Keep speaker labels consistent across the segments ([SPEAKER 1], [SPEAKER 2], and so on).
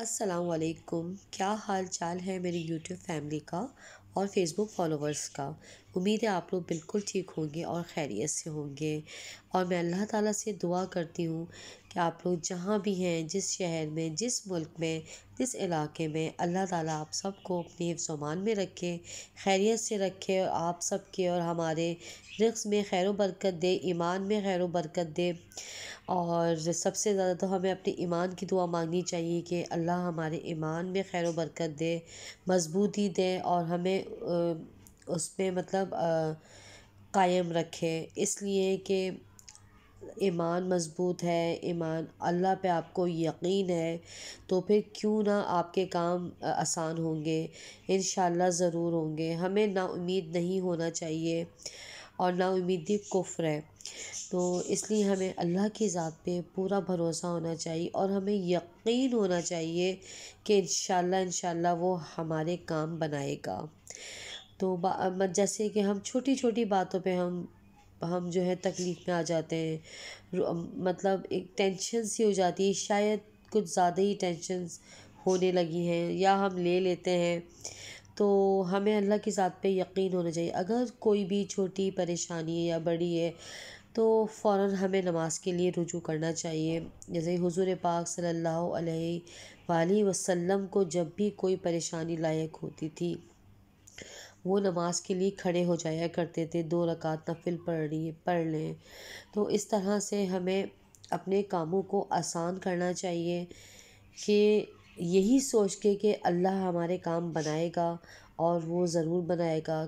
[SPEAKER 1] असलकुम क्या हाल चाल है मेरी यूट्यूब फैमिली का और फेसबुक फॉलोवर्स का उम्मीद है आप लोग बिल्कुल ठीक होंगे और खैरियत से होंगे और मैं अल्लाह ताला से दुआ करती हूँ कि आप लोग जहाँ भी हैं जिस शहर में जिस मुल्क में जिस इलाके में अल्लाह ताला आप सबको अपने हिफ्समान में रखे खैरियत से रखे और आप सब के और हमारे रिक्स में खैर बरकत दे ईमान में खैर बरकत दे और सबसे ज़्यादा तो हमें अपने ईमान की दुआ मांगनी चाहिए कि अल्लाह हमारे ईमान में खैर बरकत दे मजबूती दे और हमें उस पर मतलब कायम रखें इसलिए कि ईमान मज़बूत है ईमान अल्लाह पे आपको यकीन है तो फिर क्यों ना आपके काम आसान होंगे इन ज़रूर होंगे हमें ना उम्मीद नहीं होना चाहिए और उम्मीदी कुफ्र है तो इसलिए हमें अल्लाह की ज़ात पे पूरा भरोसा होना चाहिए और हमें यकीन होना चाहिए कि इन इन वो हमारे काम बनाएगा तो जैसे कि हम छोटी छोटी बातों पे हम हम जो है तकलीफ़ में आ जाते हैं मतलब एक टेंशन सी हो जाती है शायद कुछ ज़्यादा ही टेंशन होने लगी हैं या हम ले लेते हैं तो हमें अल्लाह की ज़ात पे यकीन होना चाहिए अगर कोई भी छोटी परेशानी है या बड़ी है तो फ़ौर हमें नमाज के लिए रुजू करना चाहिए जैसे हुजूर पाक सल्लल्लाहु अलैहि वसल्लम को जब भी कोई परेशानी लायक होती थी वो नमाज के लिए खड़े हो जाया करते थे दो रकात नफिल पढ़ी पढ़ लें तो इस तरह से हमें अपने कामों को आसान करना चाहिए कि यही सोच के कि अल्लाह हमारे काम बनाएगा और वो ज़रूर बनाएगा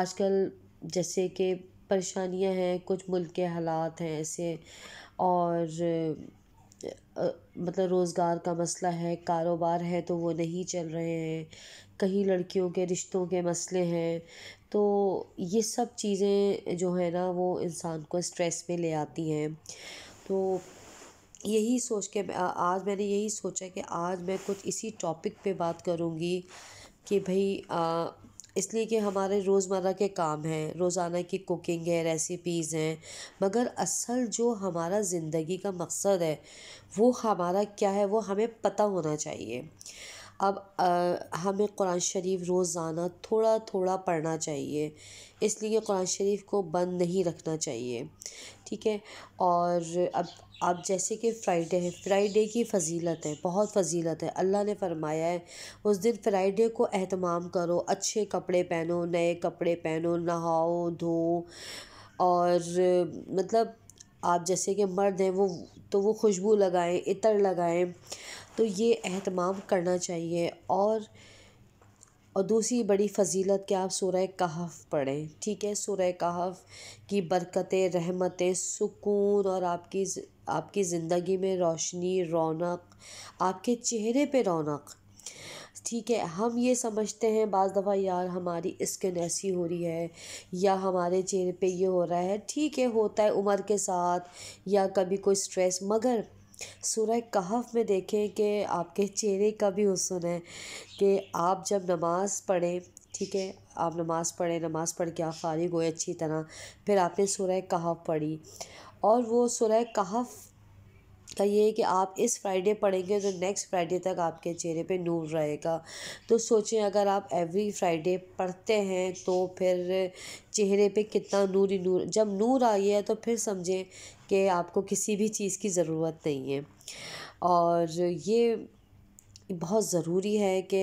[SPEAKER 1] आजकल जैसे कि परेशानियां हैं कुछ मुल्क के हालात हैं ऐसे और मतलब रोज़गार का मसला है कारोबार है तो वो नहीं चल रहे हैं कहीं लड़कियों के रिश्तों के मसले हैं तो ये सब चीज़ें जो है ना वो इंसान को स्ट्रेस में ले आती हैं तो यही सोच के आज मैंने यही सोचा कि आज मैं कुछ इसी टॉपिक पे बात करूँगी कि भाई इसलिए कि हमारे रोज़मर्रा के काम हैं रोज़ाना की कुकिंग है रेसिपीज़ हैं मगर असल जो हमारा ज़िंदगी का मकसद है वो हमारा क्या है वो हमें पता होना चाहिए अब हमें कुरान शरीफ़ रोज़ाना थोड़ा थोड़ा पढ़ना चाहिए इसलिए कुरान शरीफ़ को बंद नहीं रखना चाहिए ठीक है और अब अब जैसे कि फ़्राइडे है फ़्राइडे की फ़जीलत है बहुत फ़जीलत है अल्लाह ने फरमाया है उस दिन फ़्राइडे को अहतमाम करो अच्छे कपड़े पहनो नए कपड़े पहनो नहाओ धो और मतलब आप जैसे कि मर्द हैं वो तो वो खुशबू लगाएं इतर लगाएं तो ये अहतमाम करना चाहिए और और दूसरी बड़ी फजीलत के आप सुरह कहफ़ पढ़ें ठीक है सुरह कहफ़ की बरकतें रहमतें सुकून और आपकी आपकी ज़िंदगी में रोशनी रौनक आपके चेहरे पे रौनक ठीक है हम ये समझते हैं बज़ दफ़ा यार हमारी स्किन ऐसी हो रही है या हमारे चेहरे पे ये हो रहा है ठीक है होता है उम्र के साथ या कभी कोई स्ट्रेस मगर सूरह कहफ़ में देखें कि आपके चेहरे का भी हुसन है कि आप जब नमाज़ पढ़ें ठीक है आप नमाज़ पढ़ें नमाज़ पढ़ के आप फारिग हुए अच्छी तरह फिर आपने सूरह कहफ़ पढ़ी और वो सूरह कहफ़ का ये है कि आप इस फ्राइडे पढ़ेंगे तो नेक्स्ट फ्राइडे तक आपके चेहरे पे नूर रहेगा तो सोचें अगर आप एवरी फ्राइडे पढ़ते हैं तो फिर चेहरे पे कितना नूर ही नूर जब नूर आई है तो फिर समझें कि आपको किसी भी चीज़ की ज़रूरत नहीं है और ये बहुत ज़रूरी है कि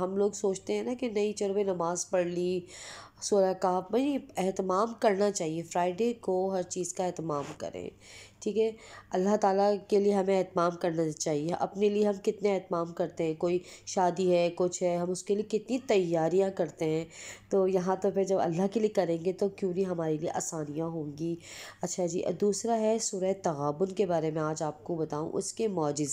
[SPEAKER 1] हम लोग सोचते हैं ना कि नहीं चलो भाई नमाज़ पढ़ ली सोलह का भाई अहतमाम करना चाहिए फ्राइडे को हर चीज़ का अहतमाम करें ठीक है अल्लाह ताला के लिए हमें अहतमाम करना चाहिए अपने लिए हम कितने अहतमाम करते हैं कोई शादी है कुछ है हम उसके लिए कितनी तैयारियां करते हैं तो यहाँ तो फिर जब अल्लाह के लिए करेंगे तो क्यों नहीं हमारे लिए आसानियाँ होंगी अच्छा जी दूसरा है सुरह तगाबन के बारे में आज आपको बताऊँ उसके मुआजे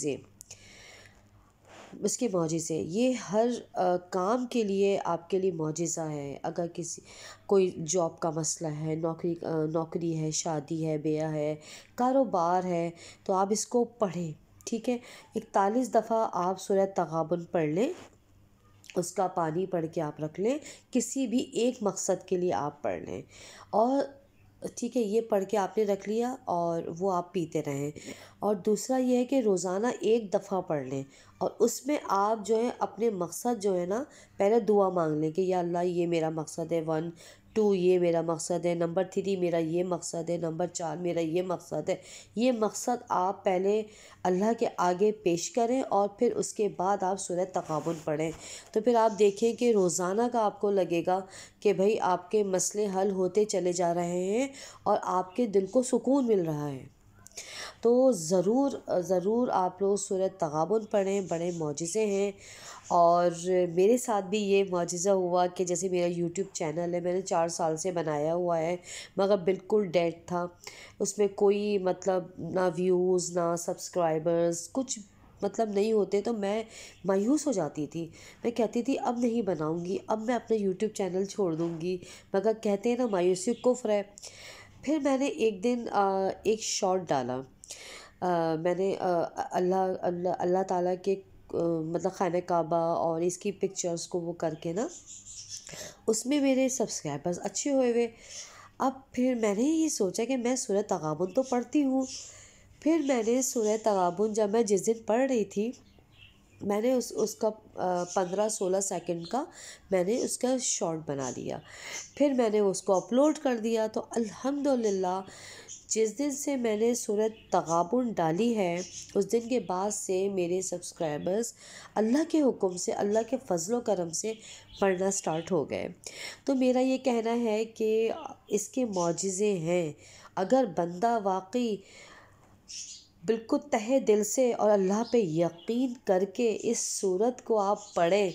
[SPEAKER 1] इसके मुजज़े ये हर आ, काम के लिए आपके लिए मुजज़ा है अगर किसी कोई जॉब का मसला है नौकरी आ, नौकरी है शादी है ब्याह है कारोबार है तो आप इसको पढ़ें ठीक है इकतालीस दफ़ा आप सुरह तगाबन पढ़ लें उसका पानी पढ़ के आप रख लें किसी भी एक मकसद के लिए आप पढ़ लें और ठीक है ये पढ़ के आपने रख लिया और वो आप पीते रहें और दूसरा ये है कि रोज़ाना एक दफ़ा पढ़ लें और उसमें आप जो है अपने मकसद जो है ना पहले दुआ मांग लें कि या अल्लाह ये मेरा मकसद है वन टू ये मेरा मकसद है नंबर थ्री मेरा ये मकसद है नंबर चार मेरा ये मकसद है ये मकसद आप पहले अल्लाह के आगे पेश करें और फिर उसके बाद आप सूरत तकाबन पढ़ें तो फिर आप देखें कि रोज़ाना का आपको लगेगा कि भाई आपके मसले हल होते चले जा रहे हैं और आपके दिल को सुकून मिल रहा है तो ज़रूर ज़रूर आप लोग सूरत तगाबन पढ़ें बड़े मोजे हैं और मेरे साथ भी ये मुआजा हुआ कि जैसे मेरा यूट्यूब चैनल है मैंने चार साल से बनाया हुआ है मगर बिल्कुल डेड था उसमें कोई मतलब ना व्यूज़ ना सब्सक्राइबर्स कुछ मतलब नहीं होते तो मैं मायूस हो जाती थी मैं कहती थी अब नहीं बनाऊंगी अब मैं अपना यूट्यूब चैनल छोड़ दूंगी मगर कहते हैं ना मायूसी कुफ्र है फिर मैंने एक दिन आ, एक शॉट डाला आ, मैंने अल्लाह अल्लाह अल्ला ताला के मतलब खाना काबा और इसकी पिक्चर्स को वो करके ना उसमें मेरे सब्सक्राइबर्स अच्छे हुए हुए अब फिर मैंने ये सोचा कि मैं सूर्य तगाबुन तो पढ़ती हूँ फिर मैंने सूर्य तगाबुन जब मैं जिस दिन पढ़ रही थी मैंने उस उसका पंद्रह सोलह सेकंड का मैंने उसका शॉर्ट बना लिया फिर मैंने उसको अपलोड कर दिया तो अल्हम्दुलिल्लाह जिस दिन से मैंने सूरत तगाबुन डाली है उस दिन के बाद से मेरे सब्सक्राइबर्स अल्लाह के हुक्म से अल्लाह के फ़जल करम से पढ़ना स्टार्ट हो गए तो मेरा ये कहना है कि इसके मुजज़े हैं अगर बंदा वाकई बिल्कुल तहे दिल से और अल्लाह पे यकीन करके इस सूरत को आप पढ़ें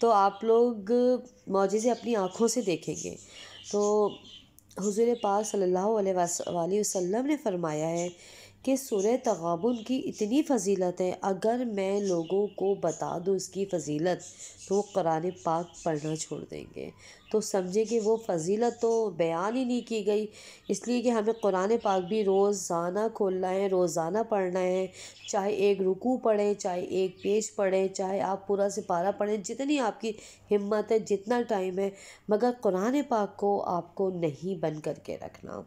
[SPEAKER 1] तो आप लोग मोजे अपनी आँखों से देखेंगे तो हुजूर पाक सल्लल्लाहु अलैहि वसल्लम ने फरमाया है कि सुर तगाबन की इतनी फजीलत है अगर मैं लोगों को बता दूँ इसकी फजीलत तो वो कुरान पाक पढ़ना छोड़ देंगे तो समझे कि वो फजीलत तो बयान ही नहीं की गई इसलिए कि हमें कुरान पाक भी रोज़ाना खोलना है रोज़ाना पढ़ना है चाहे एक रुकू पढ़ें चाहे एक पेज पढ़ें चाहे आप पूरा से पारा पढ़ें जितनी आपकी हिम्मत है जितना टाइम है मगर कुरान पाक को आपको नहीं बन करके रखना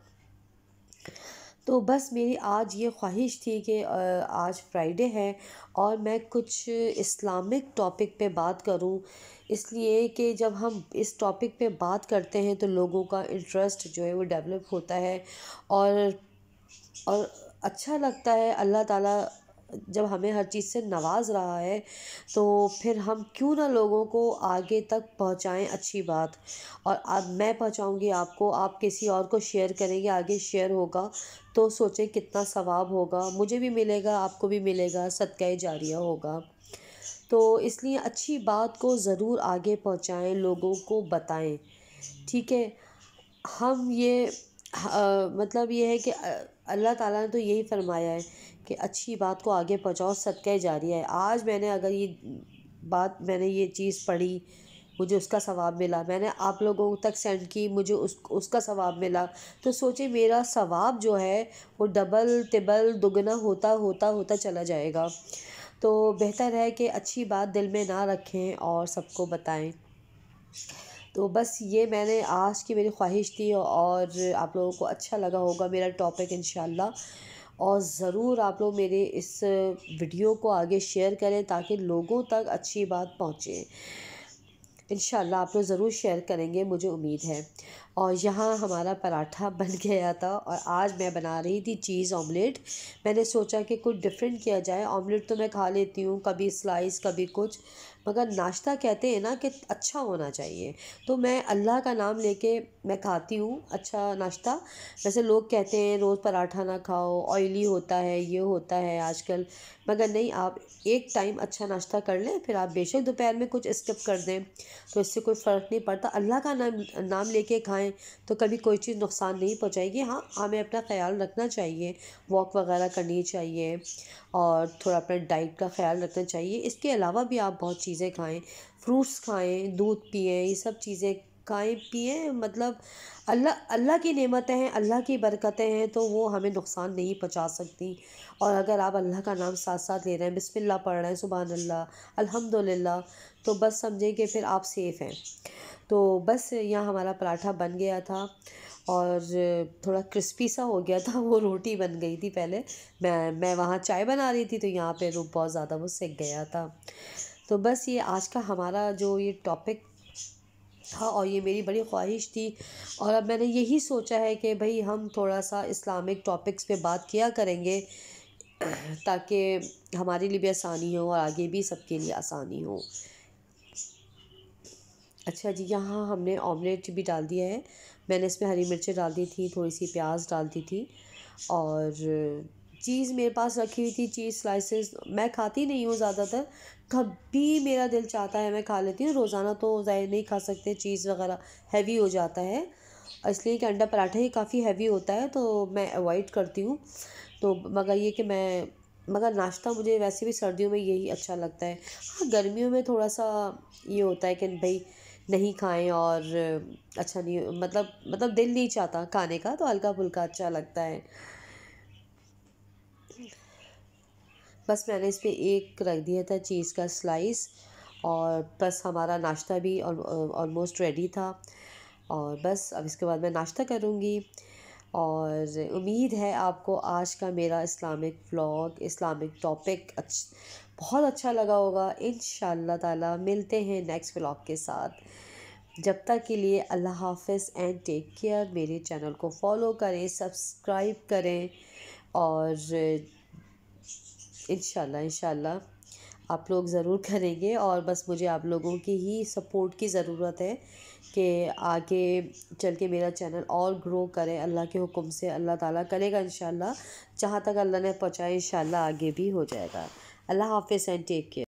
[SPEAKER 1] तो बस मेरी आज ये ख्वाहिश थी कि आज फ्राइडे है और मैं कुछ इस्लामिक टॉपिक पे बात करूं इसलिए कि जब हम इस टॉपिक पे बात करते हैं तो लोगों का इंटरेस्ट जो है वो डेवलप होता है और और अच्छा लगता है अल्लाह ताला जब हमें हर चीज़ से नवाज रहा है तो फिर हम क्यों ना लोगों को आगे तक पहुंचाएं अच्छी बात और अब मैं पहुँचाऊँगी आपको आप किसी और को शेयर करेंगे आगे शेयर होगा तो सोचें कितना सवाब होगा मुझे भी मिलेगा आपको भी मिलेगा सदका जारिया होगा तो इसलिए अच्छी बात को ज़रूर आगे पहुँचाएँ लोगों को बताएँ ठीक है हम ये आ, मतलब ये है कि अल्लाह ताला ने तो यही फरमाया है कि अच्छी बात को आगे पहुँचाओ सदका जारी है आज मैंने अगर ये बात मैंने ये चीज़ पढ़ी मुझे उसका सवाब मिला मैंने आप लोगों तक सेंड की मुझे उस उसका सवाब मिला तो सोचे मेरा सवाब जो है वो डबल टिबल दुगना होता होता होता चला जाएगा तो बेहतर है कि अच्छी बात दिल में ना रखें और सबको बताएं तो बस ये मैंने आज की मेरी ख्वाहिश थी और आप लोगों को अच्छा लगा होगा मेरा टॉपिक इन और ज़रूर आप लोग मेरे इस वीडियो को आगे शेयर करें ताकि लोगों तक अच्छी बात पहुँचे इन आप लोग ज़रूर शेयर करेंगे मुझे उम्मीद है और यहाँ हमारा पराठा बन गया था और आज मैं बना रही थी चीज़ ऑमलेट मैंने सोचा कि कुछ डिफरेंट किया जाए ऑमलेट तो मैं खा लेती हूँ कभी स्लाइस कभी कुछ मगर नाश्ता कहते हैं ना कि अच्छा होना चाहिए तो मैं अल्लाह का नाम लेके मैं खाती हूँ अच्छा नाश्ता वैसे लोग कहते हैं रोज़ पराठा ना खाओ ऑयली होता है ये होता है आजकल मगर नहीं आप एक टाइम अच्छा नाश्ता कर लें फिर आप बेशक दोपहर में कुछ स्किप कर दें तो इससे कोई फ़र्क नहीं पड़ता अल्लाह का नाम नाम लेके खाएं तो कभी कोई चीज़ नुकसान नहीं पहुँचाएगी हाँ हमें अपना ख्याल रखना चाहिए वॉक वगैरह करनी चाहिए और थोड़ा अपना डाइट का ख्याल रखना चाहिए इसके अलावा भी आप बहुत चीज़ें खाएं फ्रूट्स खाएं दूध पिएं ये सब चीज़ें खाएँ पिए मतलब अल्लाह अल्लाह की नेमतें हैं अल्लाह की बरकतें हैं तो वो हमें नुकसान नहीं पहुँचा सकती और अगर आप अल्लाह का नाम साथ साथ ले रहे हैं बिस्मिल्लाह पढ़ रहे हैं सुबह अल्लाह अल्हम्दुलिल्लाह तो बस समझें कि फिर आप सेफ़ हैं तो बस यहाँ हमारा पराठा बन गया था और थोड़ा क्रिस्पी सा हो गया था वो रोटी बन गई थी पहले मैं मैं वहाँ चाय बना रही थी तो यहाँ पर वो बहुत ज़्यादा वो सेक गया था तो बस ये आज का हमारा जो ये टॉपिक था और ये मेरी बड़ी ख्वाहिश थी और अब मैंने यही सोचा है कि भाई हम थोड़ा सा इस्लामिक टॉपिक्स पे बात किया करेंगे ताकि हमारे लिए भी आसानी हो और आगे भी सबके लिए आसानी हो अच्छा जी यहाँ हमने ऑमलेट भी डाल दिया है मैंने इसमें हरी मिर्चें डाल दी थी थोड़ी सी प्याज डाल दी थी और चीज़ मेरे पास रखी हुई थी चीज़ स्लाइसेस मैं खाती नहीं हूँ ज़्यादातर कभी मेरा दिल चाहता है मैं खा लेती हूँ रोज़ाना तो ज़ाहिर नहीं खा सकते चीज़ वगैरह हैवी हो जाता है इसलिए कि अंडा पराठा ही काफ़ी हैवी होता है तो मैं अवॉइड करती हूँ तो मगर ये कि मैं मगर नाश्ता मुझे वैसे भी सर्दियों में यही अच्छा लगता है हाँ गर्मियों में थोड़ा सा ये होता है कि भाई नहीं खाएं और अच्छा नहीं मतलब मतलब दिल नहीं चाहता खाने का तो हल्का फुल्का अच्छा लगता है बस मैंने इस पर एक रख दिया था चीज़ का स्लाइस और बस हमारा नाश्ता भी ऑलमोस्ट रेडी था और बस अब इसके बाद मैं नाश्ता करूँगी और उम्मीद है आपको आज का मेरा इस्लामिक व्लॉग इस्लामिक टॉपिक अच्छ बहुत अच्छा लगा होगा इन ताला मिलते हैं नेक्स्ट व्लॉग के साथ जब तक के लिए अल्लाह हाफ़ एंड टेक केयर मेरे चैनल को फॉलो करें सब्सक्राइब करें और इन इन आप लोग ज़रूर करेंगे और बस मुझे आप लोगों की ही सपोर्ट की ज़रूरत है कि आगे चल के मेरा चैनल और ग्रो करे अल्लाह के हुक्म से अल्लाह ताला करेगा इन जहाँ तक अल्लाह ने पहुँचाया इन आगे भी हो जाएगा अल्लाह हाफिज़ एंड टेक केयर